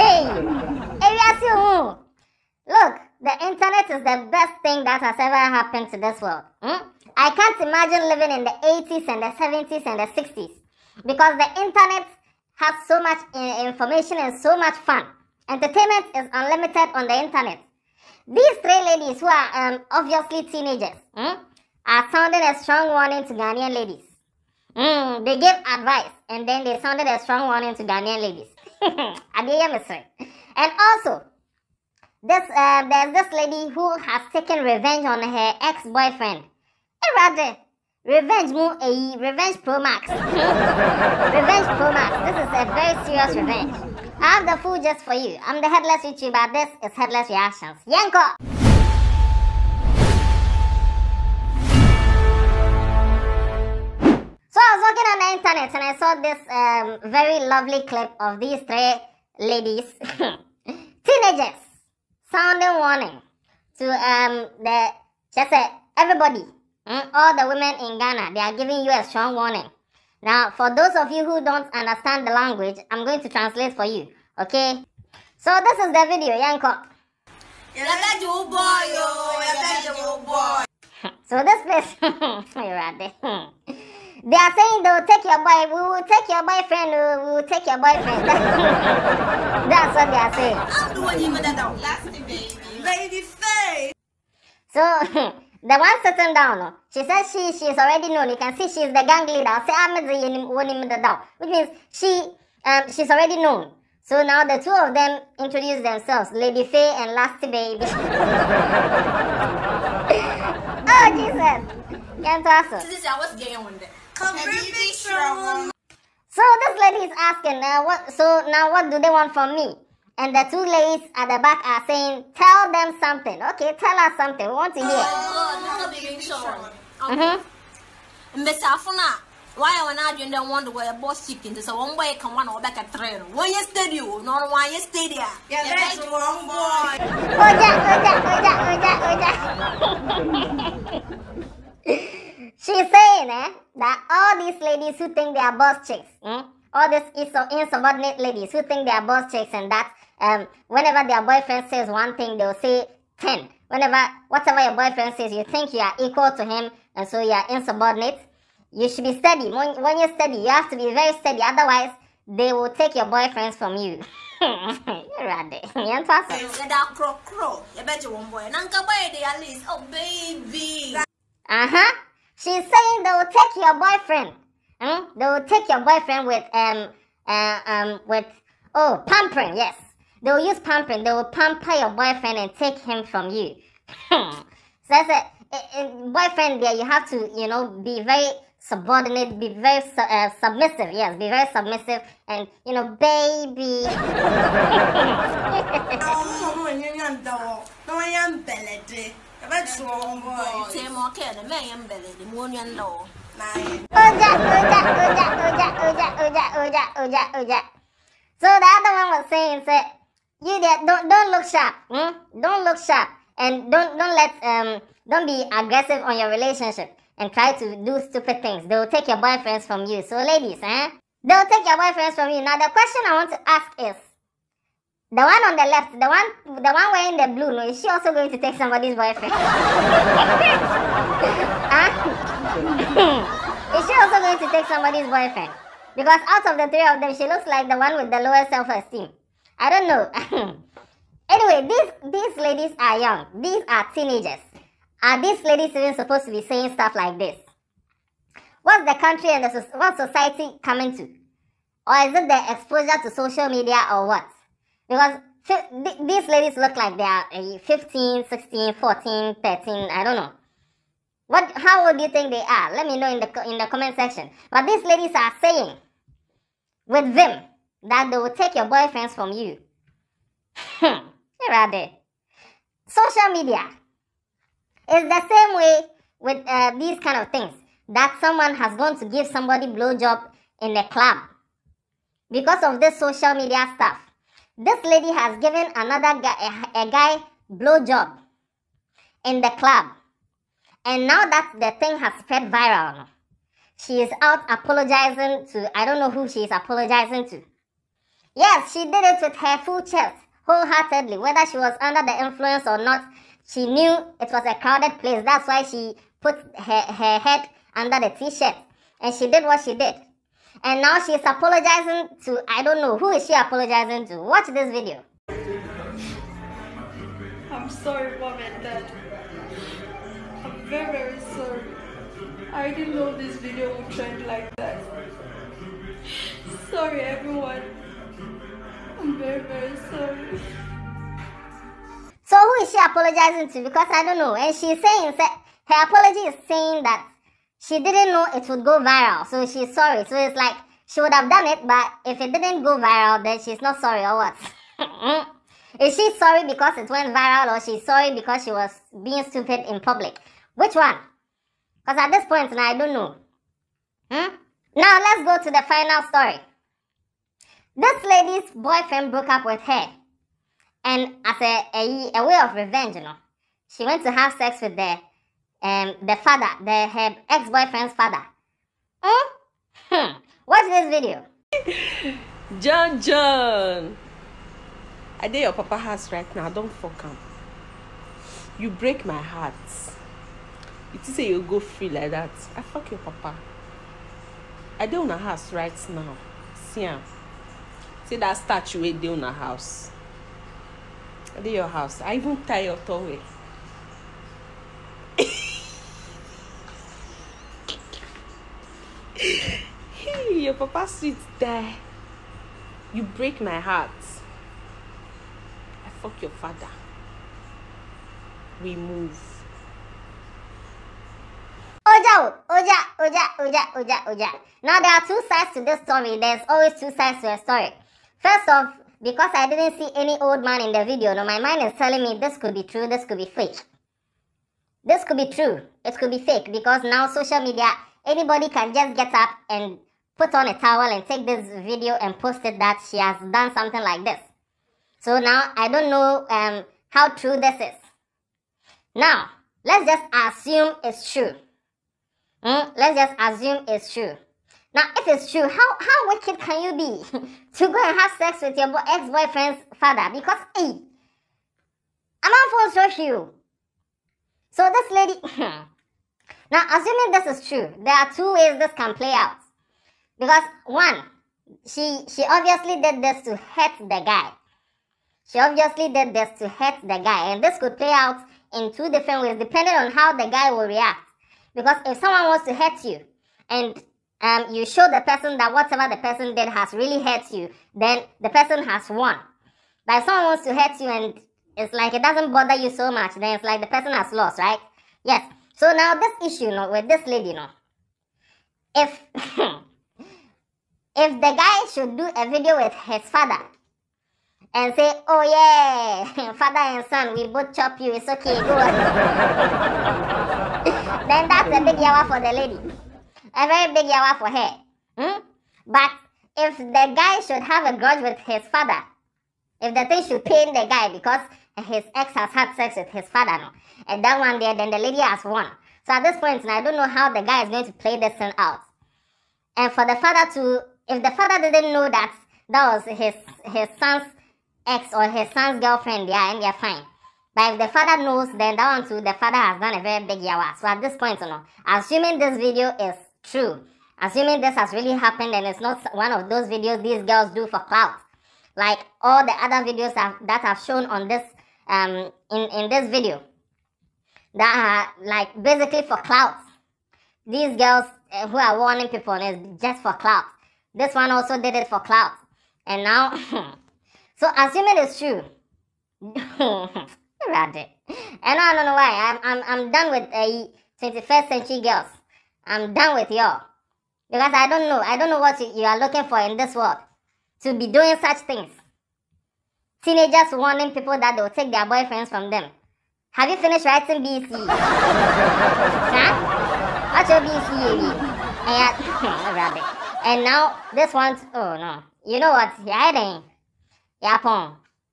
hey, Look, the internet is the best thing that has ever happened to this world. Hmm? I can't imagine living in the 80s and the 70s and the 60s because the internet has so much eh, information and so much fun. Entertainment is unlimited on the internet. These three ladies, who are um, obviously teenagers, hmm, are sounding a strong warning to Ghanaian ladies. Mm, they gave advice and then they sounded a strong warning to Ghanaian ladies. and also, this uh, there's this lady who has taken revenge on her ex-boyfriend. Hey, Roger, Revenge Moon a Revenge Pro Max. revenge Pro Max. This is a very serious revenge. I have the food just for you. I'm the headless YouTuber. This is Headless Reactions. Yanko! this um, very lovely clip of these three ladies, teenagers, sounding warning to um, the just uh, everybody, mm, all the women in Ghana. They are giving you a strong warning. Now, for those of you who don't understand the language, I'm going to translate for you. Okay? So this is the video, Yanko. Oh, so this place, you're right there. They are saying they'll take your boy, we will take your boyfriend, we will take your boyfriend. That's what they are saying. I'm the one you that last baby. So the one sitting down, she says she she is already known. You can see she's the gang leader. Say I'm the one which means she um she's already known. So now the two of them introduce themselves, Lady Faye and Lasty Baby. oh Jesus! Can't ask her. So this lady is asking, now. what? So now what do they want from me? And the two ladies at the back are saying, tell them something. Okay, tell us something. We want to hear. Oh, Lord, mm mm-hmm. why are we not doing the one where boss chicken? So one boy can one or back a train. One year studio, not one stay there? Yeah, that's one boy. Oja, oja, oja, oja, oja. She's saying eh, that all these ladies who think they are boss chicks, eh, all these insubordinate ladies who think they are boss chicks and that um, whenever their boyfriend says one thing, they'll say 10. Whenever, whatever your boyfriend says, you think you are equal to him and so you are insubordinate. You should be steady. When, when you're steady, you have to be very steady. Otherwise, they will take your boyfriends from you. You're ready. You're crow crow. You bet you will boy. Nanka boy, they at least. Oh, baby. Uh huh. She's saying they will take your boyfriend. Hmm? They will take your boyfriend with um uh, um with oh pampering. Yes, they will use pampering. They will pamper your boyfriend and take him from you. so that's it. boyfriend. There you have to you know be very subordinate, be very su uh, submissive. Yes, be very submissive and, you know, baby. so the other one was saying, said, you there, don't, don't look sharp. Hmm? Don't look sharp and don't don't let um don't be aggressive on your relationship and try to do stupid things. They will take your boyfriends from you. So ladies, eh? They'll take your boyfriends from you. Now the question I want to ask is the one on the left, the one the one wearing the blue, no, is she also going to take somebody's boyfriend? huh? is she also going to take somebody's boyfriend? Because out of the three of them, she looks like the one with the lowest self-esteem. I don't know. Anyway, these these ladies are young. These are teenagers. Are these ladies even supposed to be saying stuff like this? What's the country and the, what's society coming to? Or is it the exposure to social media or what? Because these ladies look like they are eh, 15, 16, 14, 13, I don't know. What, how old do you think they are? Let me know in the, in the comment section. But these ladies are saying with them that they will take your boyfriends from you. Hmm. Social media is the same way with uh, these kind of things that someone has gone to give somebody blowjob in a club because of this social media stuff. This lady has given another guy a, a guy blowjob in the club. And now that the thing has spread viral, she is out apologizing to, I don't know who she is apologizing to. Yes, she did it with her full chest wholeheartedly, whether she was under the influence or not. She knew it was a crowded place. That's why she put her, her head under the t-shirt. And she did what she did. And now she's apologizing to, I don't know, who is she apologizing to? Watch this video. I'm sorry, mom and dad. I'm very, very sorry. I didn't know this video would trend like that. Sorry, everyone. So who is she apologizing to? Because I don't know. And she's saying, her apology is saying that she didn't know it would go viral. So she's sorry. So it's like, she would have done it, but if it didn't go viral, then she's not sorry or what? is she sorry because it went viral or she's sorry because she was being stupid in public? Which one? Because at this point now, I don't know. Hmm? Now let's go to the final story. This lady's boyfriend broke up with her, and as a, a, a way of revenge, you know, she went to have sex with the um, the father, the her ex-boyfriend's father. Hmm? Hmm. Watch this video. John John. I did your papa house right now. Don't fuck him. You break my heart. You a say you go free like that. I fuck your papa. I don't want a house right now. See him see dat statue wey dey una house dey your house i even tie your towel hey your papa sweet there. you break my heart i fuck your father we move Oja, Oja, Oja, Oja, Oja, Oja. Now there are two sides to this story. There's always two sides to a story. First off, because I didn't see any old man in the video, no, my mind is telling me this could be true, this could be fake. This could be true, it could be fake because now social media, anybody can just get up and put on a towel and take this video and post it that she has done something like this. So now I don't know um, how true this is. Now, let's just assume it's true. Mm? Let's just assume it's true. Now, if it's true, how, how wicked can you be to go and have sex with your ex boyfriend's father? Because, hey, I'm not for off you. So, this lady. now, assuming this is true, there are two ways this can play out. Because, one, she, she obviously did this to hurt the guy. She obviously did this to hurt the guy. And this could play out in two different ways, depending on how the guy will react. Because if someone wants to hurt you and um, you show the person that whatever the person did has really hurt you, then the person has won. But if someone wants to hurt you and it's like it doesn't bother you so much, then it's like the person has lost, right? Yes. So now this issue, you know, with this lady, you know, if if the guy should do a video with his father and say, "Oh yeah, father and son, we both chop you. It's okay, go on." then that's a big yawa for the lady a very big yawa for her. Hmm? But if the guy should have a grudge with his father, if the thing should pain the guy because his ex has had sex with his father, no? and that one day, then the lady has won. So at this point, I don't know how the guy is going to play this thing out. And for the father to, if the father didn't know that that was his his son's ex or his son's girlfriend, yeah, and they're fine. But if the father knows, then that one too, the father has done a very big yawa. So at this point, you know, assuming this video is true. Assuming this has really happened and it's not one of those videos these girls do for clout. Like all the other videos that I've shown on this, um, in, in this video. That are like basically for clout. These girls eh, who are warning people is just for clout. This one also did it for clout. And now, so assuming it's true. Rabbit. and I don't know why. I'm, I'm, I'm done with uh, eh, 21st century girls. I'm done with y'all. Because I don't know. I don't know what you, are looking for in this world. To be doing such things. Teenagers warning people that they will take their boyfriends from them. Have you finished writing BC? huh? What's your BC? And, rabbit. and now this one's. Oh no. You know what? Yeah, it ain't. Yeah, pong.